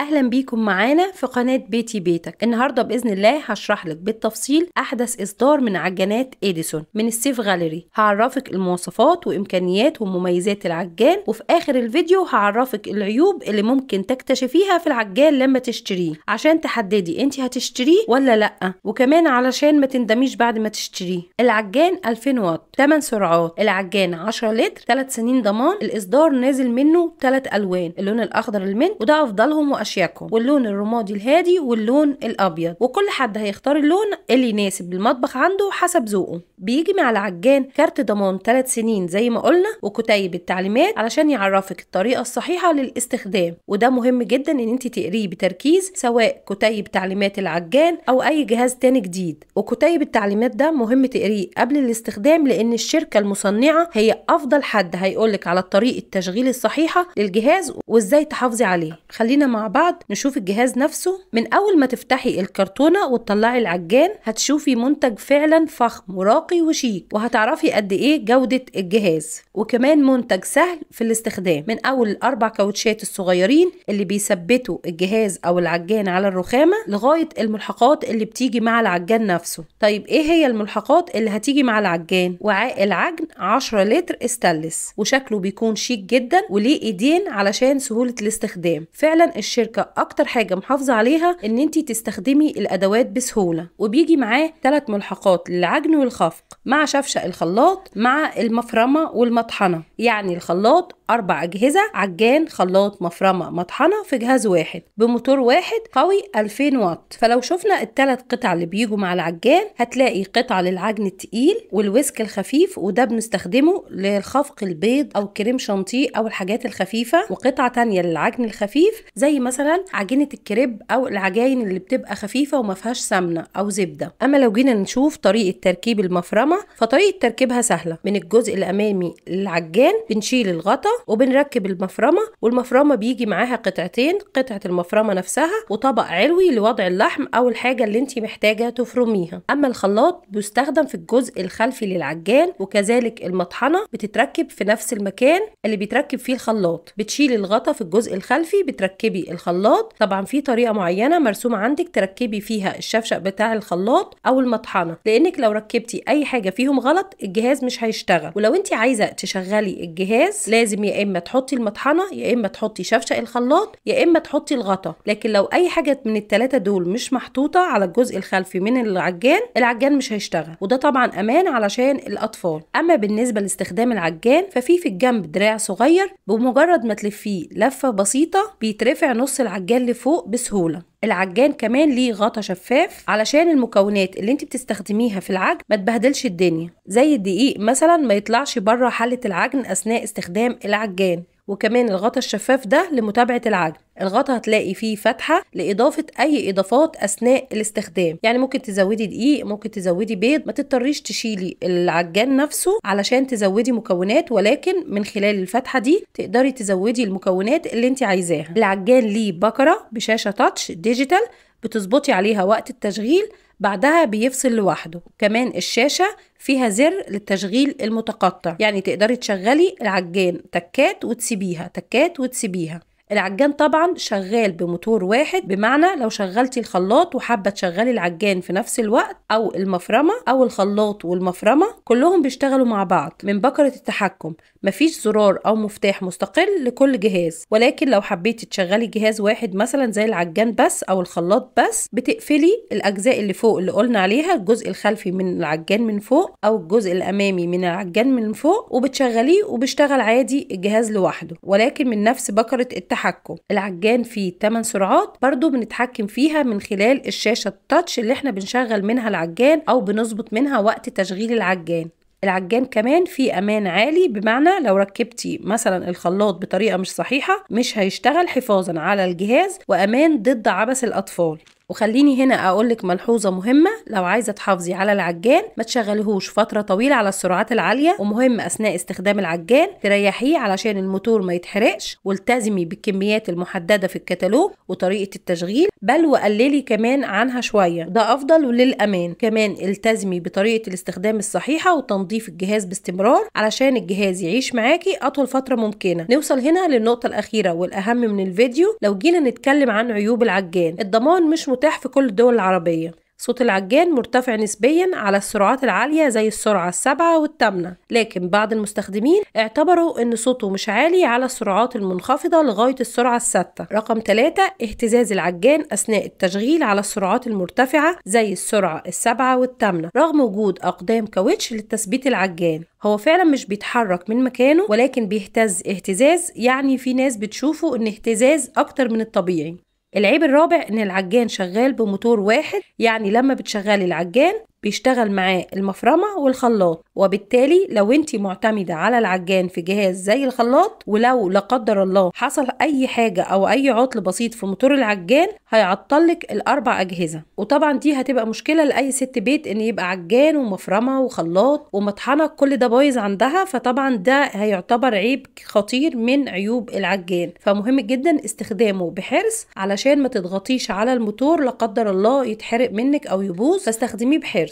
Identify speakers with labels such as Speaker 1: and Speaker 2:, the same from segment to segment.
Speaker 1: اهلا بيكم معانا في قناه بيتي بيتك النهارده باذن الله هشرح لك بالتفصيل احدث اصدار من عجانات اديسون من السيف غاليري هعرفك المواصفات وامكانيات ومميزات العجان وفي اخر الفيديو هعرفك العيوب اللي ممكن تكتشفيها في العجان لما تشتريه عشان تحددي انت هتشتريه ولا لا وكمان علشان ما تندميش بعد ما تشتريه العجان 2000 واط 8 سرعات العجان 10 لتر 3 سنين ضمان الاصدار نازل منه 3 الوان اللون الاخضر المنت وده افضلهم وأشهر ماشياكم واللون الرمادي الهادي واللون الابيض وكل حد هيختار اللون اللي يناسب المطبخ عنده حسب ذوقه بيجي مع العجان كارت ضمان 3 سنين زي ما قلنا وكتيب التعليمات علشان يعرفك الطريقه الصحيحه للاستخدام وده مهم جدا ان انت تقريه بتركيز سواء كتيب تعليمات العجان او اي جهاز تاني جديد وكتيب التعليمات ده مهم تقريه قبل الاستخدام لان الشركه المصنعه هي افضل حد هيقولك على طريقه التشغيل الصحيحه للجهاز وازاي تحافظي عليه خلينا مع بعض نشوف الجهاز نفسه من اول ما تفتحي الكرتونه وتطلعي العجان هتشوفي منتج فعلا فخم وراقي وشيك وهتعرفي قد ايه جوده الجهاز وكمان منتج سهل في الاستخدام من اول الاربع كاوتشات الصغيرين اللي بيثبتوا الجهاز او العجان على الرخامه لغايه الملحقات اللي بتيجي مع العجان نفسه طيب ايه هي الملحقات اللي هتيجي مع العجان وعاء العجن 10 لتر استانلس وشكله بيكون شيك جدا وليه ايدين علشان سهوله الاستخدام فعلا الشاشة الشركه اكتر حاجه محافظه عليها ان انت تستخدمي الادوات بسهوله وبيجي معاه ثلاث ملحقات للعجن والخفق مع شفشق الخلاط مع المفرمه والمطحنه يعني الخلاط أربع أجهزة عجان خلاط مفرمة مطحنة في جهاز واحد بموتور واحد قوي 2000 واط فلو شفنا الثلاث قطع اللي بيجوا مع العجان هتلاقي قطعة للعجن التقيل والويسك الخفيف وده بنستخدمه لخفق البيض أو كريم شانتيه أو الحاجات الخفيفة وقطعة تانية للعجن الخفيف زي مثلا عجينة الكريب أو العجاين اللي بتبقى خفيفة وما فيهاش سمنة أو زبدة أما لو جينا نشوف طريقة تركيب المفرمة فطريقة تركيبها سهلة من الجزء الأمامي للعجان بنشيل الغطا وبنركب المفرمه والمفرمه بيجي معاها قطعتين قطعه المفرمه نفسها وطبق علوي لوضع اللحم او الحاجه اللي انت محتاجه تفرميها اما الخلاط بيستخدم في الجزء الخلفي للعجان وكذلك المطحنه بتتركب في نفس المكان اللي بيتركب فيه الخلاط بتشيلي الغطا في الجزء الخلفي بتركبي الخلاط طبعا في طريقه معينه مرسومه عندك تركبي فيها الشفشق بتاع الخلاط او المطحنه لانك لو ركبتي اي حاجه فيهم غلط الجهاز مش هيشتغل ولو انت عايزه تشغلي الجهاز لازم يا اما تحطي المطحنه يا اما تحطي شفشق الخلاط يا اما تحطي الغطا لكن لو اي حاجه من الثلاثه دول مش محطوطه على الجزء الخلفي من العجان العجان مش هيشتغل وده طبعا امان علشان الاطفال اما بالنسبه لاستخدام العجان ففي في الجنب دراع صغير بمجرد ما تلفيه لفه بسيطه بيترفع نص العجان لفوق بسهوله العجان كمان ليه غطا شفاف علشان المكونات اللي انت بتستخدميها في العجن ما تبهدلش الدنيا زي الدقيق مثلا ما يطلعش بره حله العجن اثناء استخدام العجان وكمان الغطاء الشفاف ده لمتابعه العجن الغطاء هتلاقي فيه فتحه لاضافه اي اضافات اثناء الاستخدام يعني ممكن تزودي دقيق ممكن تزودي بيض ما تضطريش تشيلي العجان نفسه علشان تزودي مكونات ولكن من خلال الفتحه دي تقدري تزودي المكونات اللي انت عايزاها العجان ليه بكره بشاشه تاتش ديجيتال بتظبطي عليها وقت التشغيل بعدها بيفصل لوحده كمان الشاشة فيها زر للتشغيل المتقطع يعني تقدري تشغلي العجان تكات وتسيبيها تكات وتسيبيها العجان طبعا شغال بموتور واحد بمعنى لو شغلتي الخلاط وحابه تشغلي العجان في نفس الوقت او المفرمه او الخلاط والمفرمه كلهم بيشتغلوا مع بعض من بكره التحكم مفيش زرار او مفتاح مستقل لكل جهاز ولكن لو حبيتي تشغلي جهاز واحد مثلا زي العجان بس او الخلاط بس بتقفلي الاجزاء اللي فوق اللي قلنا عليها الجزء الخلفي من العجان من فوق او الجزء الامامي من العجان من فوق وبتشغليه وبيشتغل عادي الجهاز لوحده ولكن من نفس بكره التحكم التحكم العجان فيه 8 سرعات برضو بنتحكم فيها من خلال الشاشة التاتش اللي احنا بنشغل منها العجان او بنظبط منها وقت تشغيل العجان العجان كمان فيه امان عالي بمعنى لو ركبتي مثلا الخلاط بطريقه مش صحيحه مش هيشتغل حفاظا على الجهاز وامان ضد عبث الاطفال وخليني هنا أقولك ملحوظة مهمة لو عايزة تحافظي على العجان ما تشغليهوش فترة طويلة على السرعات العالية ومهم أثناء استخدام العجان تريحيه علشان الموتور ما يتحرقش والتزمي بالكميات المحددة في الكتالوج وطريقة التشغيل بل وقللي كمان عنها شوية ده أفضل وللأمان كمان التزمي بطريقة الاستخدام الصحيحة وتنظيف الجهاز باستمرار علشان الجهاز يعيش معاكي أطول فترة ممكنة نوصل هنا للنقطة الأخيرة والأهم من الفيديو لو جينا نتكلم عن عيوب العجان الضمان مش متاح في كل الدول العربية صوت العجان مرتفع نسبيا على السرعات العالية زي السرعة السبعة والثامنة لكن بعض المستخدمين اعتبروا ان صوته مش عالي على السرعات المنخفضة لغاية السرعة الستة رقم 3 اهتزاز العجان أثناء التشغيل على السرعات المرتفعة زي السرعة السبعة والثامنة رغم وجود أقدام كاوتش لتثبيت العجان هو فعلا مش بيتحرك من مكانه ولكن بيهتز اهتزاز يعني في ناس بتشوفه ان اهتزاز اكتر من الطبيعي العيب الرابع ان العجان شغال بموتور واحد يعني لما بتشغلي العجان بيشتغل معاه المفرمة والخلاط وبالتالي لو انت معتمدة على العجان في جهاز زي الخلاط ولو لا قدر الله حصل اي حاجة او اي عطل بسيط في موتور العجان هيعطلك الاربع اجهزة وطبعا دي هتبقى مشكلة لاي ست بيت ان يبقى عجان ومفرمة وخلاط ومطحنة كل ده بايظ عندها فطبعا ده هيعتبر عيب خطير من عيوب العجان فمهم جدا استخدامه بحرص علشان ما تضغطيش على الموتور لا قدر الله يتحرق منك او يبوظ فاستخدميه بحرص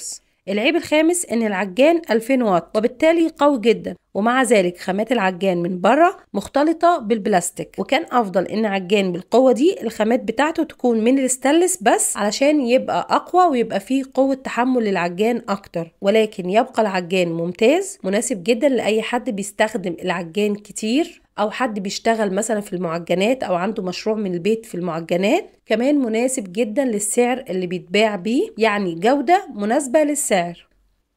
Speaker 1: العيب الخامس ان العجان 2000 واط وبالتالي قوي جدا ومع ذلك خامات العجان من بره مختلطة بالبلاستيك وكان أفضل إن عجان بالقوة دي الخامات بتاعته تكون من الستانلس بس علشان يبقى أقوى ويبقى فيه قوة تحمل للعجان أكتر ولكن يبقى العجان ممتاز مناسب جدا لأي حد بيستخدم العجان كتير او حد بيشتغل مثلا في المعجنات او عنده مشروع من البيت في المعجنات كمان مناسب جدا للسعر اللي بيتباع بيه يعني جودة مناسبة للسعر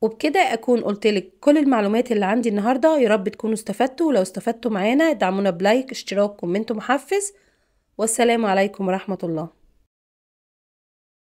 Speaker 1: وبكده اكون قلتلك كل المعلومات اللي عندي النهاردة يا رب تكونوا استفدتوا ولو استفدتوا معانا دعمونا بلايك اشتراك كومنت محفز والسلام عليكم ورحمة الله